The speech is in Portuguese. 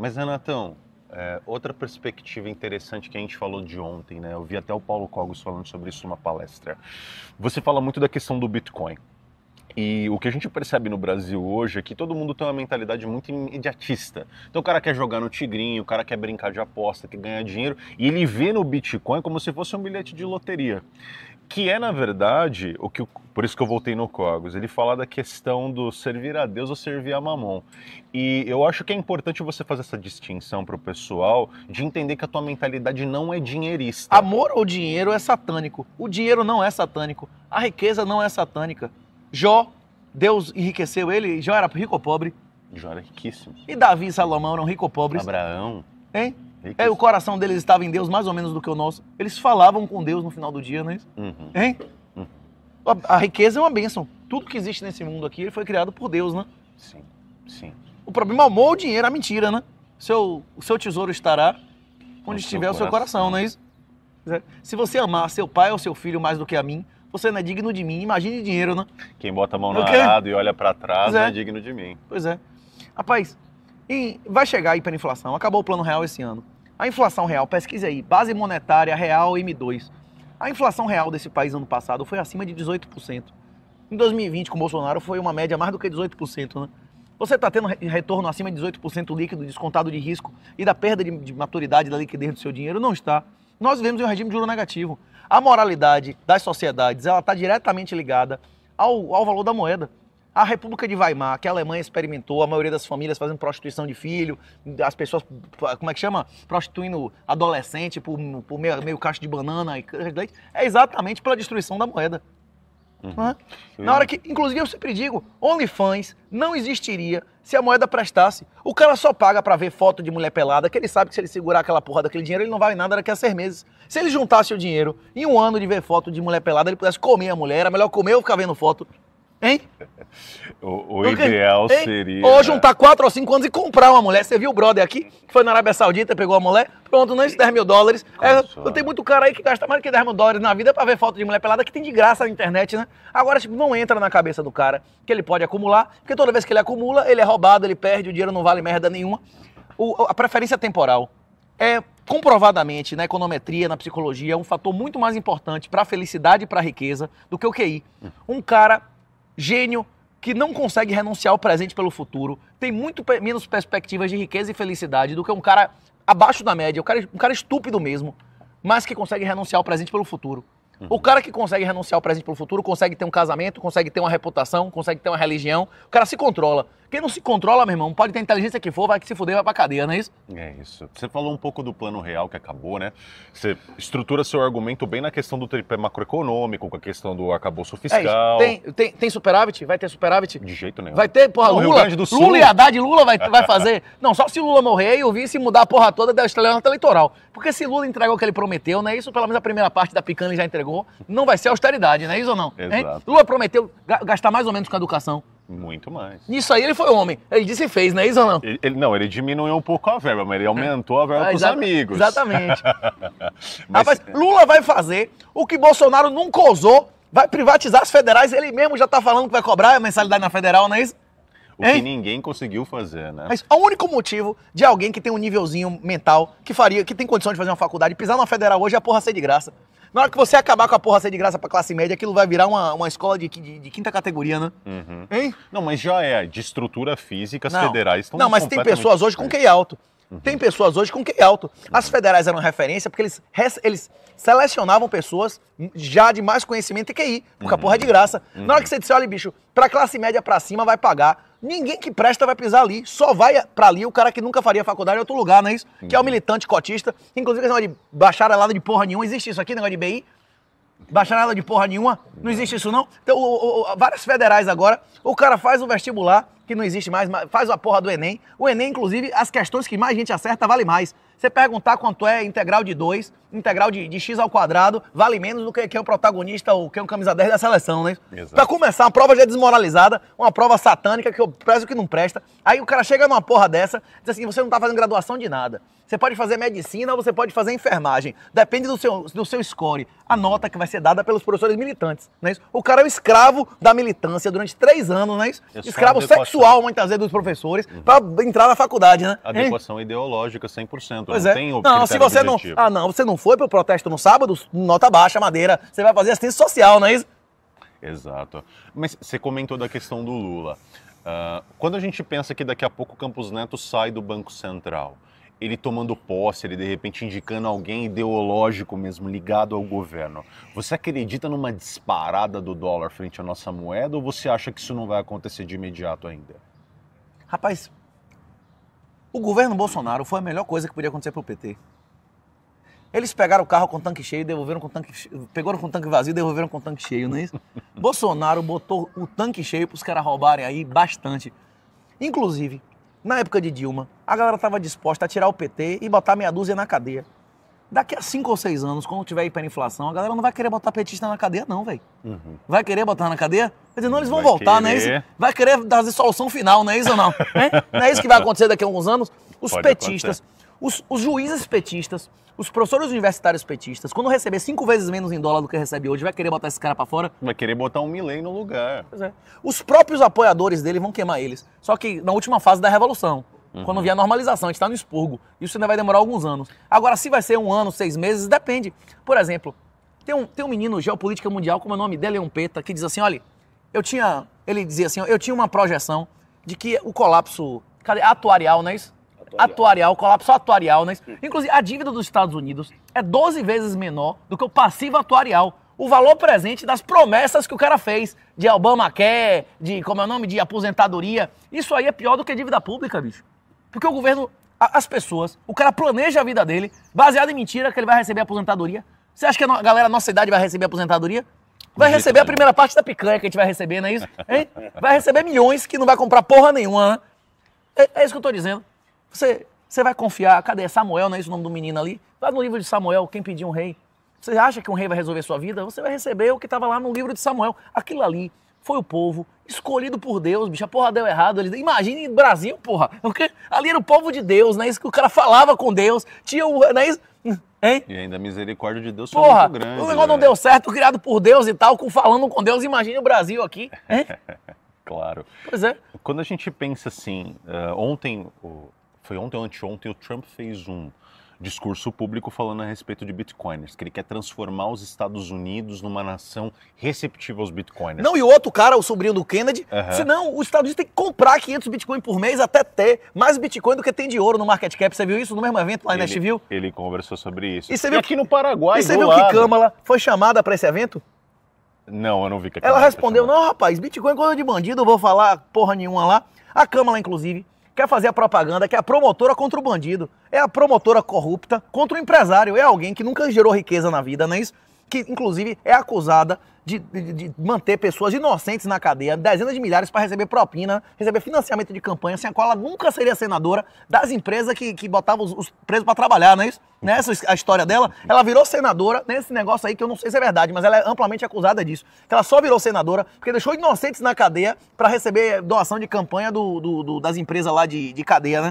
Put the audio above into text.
Mas, Renatão, é, outra perspectiva interessante que a gente falou de ontem, né? Eu vi até o Paulo Cogos falando sobre isso numa palestra. Você fala muito da questão do Bitcoin. E o que a gente percebe no Brasil hoje é que todo mundo tem uma mentalidade muito imediatista. Então o cara quer jogar no tigrinho, o cara quer brincar de aposta, quer ganhar dinheiro, e ele vê no Bitcoin como se fosse um bilhete de loteria que é, na verdade, o que por isso que eu voltei no Cogos. Ele fala da questão do servir a Deus ou servir a mamon. E eu acho que é importante você fazer essa distinção para o pessoal de entender que a tua mentalidade não é dinheirista. Amor ou dinheiro é satânico. O dinheiro não é satânico. A riqueza não é satânica. Jó, Deus enriqueceu ele. Jó era rico ou pobre? Jó era riquíssimo. E Davi e Salomão eram rico ou pobres? Abraão. Hein? É, o coração deles estava em Deus mais ou menos do que o nosso. Eles falavam com Deus no final do dia, não é isso? Uhum. Hein? Uhum. A, a, riqueza é uma bênção. Tudo que existe nesse mundo aqui foi criado por Deus, né? Sim, sim. O problema é o amor, dinheiro, a mentira, né? Seu, o seu tesouro estará onde o estiver seu é o seu coração, não é isso? Se você amar seu pai ou seu filho mais do que a mim, você não é digno de mim. Imagine dinheiro, né? Quem bota a mão no arado e olha para trás não é. é digno de mim. Pois é. Rapaz, e vai chegar a hiperinflação. Acabou o plano real esse ano. A inflação real, pesquise aí, base monetária real M2. A inflação real desse país ano passado foi acima de 18%. Em 2020, com Bolsonaro, foi uma média mais do que 18%, né? Você está tendo retorno acima de 18% líquido, descontado de risco e da perda de, de maturidade da liquidez do seu dinheiro? Não está. Nós vivemos em um regime de juro negativo. A moralidade das sociedades ela está diretamente ligada ao, ao valor da moeda. A República de Weimar, que a Alemanha experimentou, a maioria das famílias fazendo prostituição de filho, as pessoas, como é que chama? Prostituindo adolescente por, por meio, meio caixa de banana e leite, é exatamente pela destruição da moeda. Uhum. Né? Na hora que, inclusive, eu sempre digo, OnlyFans não existiria se a moeda prestasse. O cara só paga para ver foto de mulher pelada, que ele sabe que se ele segurar aquela porra daquele dinheiro, ele não vale nada daqui a seis meses. Se ele juntasse o dinheiro em um ano de ver foto de mulher pelada, ele pudesse comer a mulher, era melhor comer ou ficar vendo foto. Hein? O, o ideal hein? seria. Ou né? juntar 4 ou 5 anos e comprar uma mulher. Você viu o brother aqui, que foi na Arábia Saudita, pegou a mulher, pronto, não esses é 10 mil dólares. É, eu tenho muito cara aí que gasta mais do que 10 mil dólares na vida para ver foto de mulher pelada, que tem de graça na internet, né? Agora, tipo, não entra na cabeça do cara que ele pode acumular, porque toda vez que ele acumula, ele é roubado, ele perde, o dinheiro não vale merda nenhuma. O, a preferência temporal é comprovadamente na econometria, na psicologia, um fator muito mais importante para a felicidade e para a riqueza do que o QI. Hum. Um cara gênio que não consegue renunciar ao presente pelo futuro, tem muito menos perspectivas de riqueza e felicidade do que um cara abaixo da média, um cara, um cara estúpido mesmo, mas que consegue renunciar ao presente pelo futuro. Uhum. O cara que consegue renunciar ao presente pelo futuro consegue ter um casamento, consegue ter uma reputação, consegue ter uma religião. O cara se controla. Quem não se controla, meu irmão, pode ter inteligência que for, vai que se fuder, vai pra cadeia, não é isso? É isso. Você falou um pouco do plano real que acabou, né? Você estrutura seu argumento bem na questão do tripé macroeconômico, com a questão do arcabouço é fiscal. É tem, tem, tem superávit? Vai ter superávit? De jeito nenhum. Vai ter, porra, não, Lula, do Sul. Lula e Haddad, Lula vai, vai fazer. não, só se Lula morrer e o vice mudar a porra toda da estelionato eleitoral. Porque se Lula entregou o que ele prometeu, não é Isso, pelo menos a primeira parte da picanha ele já entregou, não vai ser austeridade, não é Isso ou não? Exato. Lula prometeu gastar mais ou menos com a educação. Muito mais. Isso aí ele foi homem. Ele disse e fez, não é isso ou não? Ele, ele, não, ele diminuiu um pouco a verba, mas ele aumentou a verba ah, para os amigos. Exatamente. mas... Rapaz, Lula vai fazer o que Bolsonaro nunca ousou, vai privatizar as federais, ele mesmo já está falando que vai cobrar a mensalidade na federal, não é isso? O hein? que ninguém conseguiu fazer, né? Mas o único motivo de alguém que tem um nívelzinho mental, que faria, que tem condição de fazer uma faculdade, pisar numa federal hoje é a porra ser de graça. Na hora que você acabar com a porra ser de graça pra classe média, aquilo vai virar uma, uma escola de, de, de quinta categoria, né? Uhum. Hein? Não, mas já é. De estrutura física, as não. federais estão Não, mas tem pessoas hoje com QI alto. Uhum. Tem pessoas hoje com QI alto. As federais eram referência porque eles, eles selecionavam pessoas já de mais conhecimento e QI, porque uhum. a porra é de uhum. graça. Na hora que uhum. você disser, olha, bicho, pra classe média pra cima vai pagar Ninguém que presta vai pisar ali. Só vai para ali o cara que nunca faria faculdade em outro lugar, não é isso? Uhum. Que é o uhum. militante cotista. Inclusive, esse negócio de bacharelado de porra nenhuma. Existe isso aqui, negócio de BI? Bacharelado de porra nenhuma? Não existe isso, não? Então, o, o, várias federais agora, o cara faz o vestibular, que não existe mais, faz a porra do Enem. O Enem, inclusive, as questões que mais gente acerta vale mais. Você perguntar quanto é integral de 2, integral de, de, x ao quadrado, vale menos do que quem é o protagonista ou quem é o camisa 10 da seleção, né? Para Pra começar, a prova já é desmoralizada, uma prova satânica que eu prezo que não presta. Aí o cara chega numa porra dessa, diz assim, você não tá fazendo graduação de nada. Você pode fazer medicina ou você pode fazer enfermagem. Depende do seu, do seu score, a nota que vai ser dada pelos professores militantes. Não é isso? O cara é o escravo da militância durante três anos, não é isso? Escravo, sexual, muitas vezes, dos professores, uhum. para entrar na faculdade, né? Adequação hein? ideológica 100%. Pois não é. tem Não, se você não. Ah, não, você não foi para o protesto no sábado, nota baixa, madeira. Você vai fazer assistência social, não é isso? Exato. Mas você comentou da questão do Lula. Uh, quando a gente pensa que daqui a pouco o Campos Neto sai do Banco Central, ele tomando posse, ele de repente indicando alguém ideológico mesmo, ligado ao governo. Você acredita numa disparada do dólar frente à nossa moeda ou você acha que isso não vai acontecer de imediato ainda? Rapaz, o governo Bolsonaro foi a melhor coisa que podia acontecer para o PT. Eles pegaram o carro com tanque cheio, devolveram com tanque cheio, pegaram com tanque vazio, e devolveram com tanque cheio, não é isso? Bolsonaro botou o tanque cheio para os caras roubarem aí bastante. Inclusive, na época de Dilma, a galera estava disposta a tirar o PT e botar meia dúzia na cadeia. Daqui a cinco ou seis anos, quando tiver hiperinflação, a galera não vai querer botar petista na cadeia, não, velho. Uhum. Vai querer botar na cadeia? Quer dizer, não, eles vão vai voltar, né? querer. né? Isso, vai querer dar a solução final, não é isso ou não? é? Não é isso que vai acontecer daqui a alguns anos? Os Pode petistas. Acontecer os, os juízes petistas, os professores universitários petistas, quando receber cinco vezes menos em dólar do que recebe hoje, vai querer botar esse cara para fora? Vai querer botar um Milley no lugar. Pois é. Os próprios apoiadores dele vão queimar eles. Só que na última fase da revolução. Uhum. Quando vier a normalização, a gente está no expurgo. Isso ainda vai demorar alguns anos. Agora, se vai ser um ano, seis meses, depende. Por exemplo, tem um, tem um menino geopolítica mundial, como é o nome dele, é um peta, que diz assim: olha, eu tinha. Ele dizia assim: eu tinha uma projeção de que o colapso atuarial, não é isso? atuarial. atuarial, colapso atuarial, né? Inclusive, a dívida dos Estados Unidos é 12 vezes menor do que o passivo atuarial. O valor presente das promessas que o cara fez de Obama quer de como é o nome, de aposentadoria. Isso aí é pior do que dívida pública, bicho. Porque o governo, as pessoas, o cara planeja a vida dele baseado em mentira que ele vai receber aposentadoria. Você acha que a galera da nossa idade vai receber aposentadoria? Vai receber a né? primeira parte da picanha que a gente vai receber, não é isso? Hein? Vai receber milhões que não vai comprar porra nenhuma, né? É, é, isso que eu tô dizendo. Você, você vai confiar, cadê? Samuel, não é esse o nome do menino ali? Lá no livro de Samuel, quem pediu um rei. Você acha que um rei vai resolver sua vida? Você vai receber o que estava lá no livro de Samuel. Aquilo ali foi o povo escolhido por Deus, bicho. A porra deu errado. Ele... Imagine Brasil, porra. Porque ali era o povo de Deus, né? Isso que o cara falava com Deus. Tinha o. é Isso... Hein? E ainda a misericórdia de Deus porra, foi muito grande. O né, negócio não deu certo, criado por Deus e tal, falando com Deus. Imagine o Brasil aqui. claro. Pois é. Quando a gente pensa assim, uh, ontem. Uh foi ontem ou anteontem, o Trump fez um discurso público falando a respeito de bitcoiners, que ele quer transformar os Estados Unidos numa nação receptiva aos bitcoiners. Não, e o outro cara, o sobrinho do Kennedy, uhum. senão os Estados Unidos tem que comprar 500 bitcoins por mês até ter mais bitcoin do que tem de ouro no market cap. Você viu isso no mesmo evento lá em Nashville? Ele conversou sobre isso. E você viu aqui no Paraguai, E você viu lado. que Câmara foi chamada para esse evento? Não, eu não vi que Ela respondeu: não, rapaz, Bitcoin é coisa de bandido, eu vou falar porra nenhuma lá. A Câmara, inclusive, quer fazer a propaganda que é a promotora contra o bandido, é a promotora corrupta contra o empresário, é alguém que nunca gerou riqueza na vida, não é isso? que inclusive é acusada de, de, de, manter pessoas inocentes na cadeia, dezenas de milhares para receber propina, receber financiamento de campanha, sem a qual ela nunca seria senadora das empresas que, que botavam os, os presos para trabalhar, não é isso? Nessa né, a história dela, ela virou senadora nesse negócio aí que eu não sei se é verdade, mas ela é amplamente acusada disso. Que ela só virou senadora porque deixou inocentes na cadeia para receber doação de campanha do, do, do, das empresas lá de, de cadeia, né?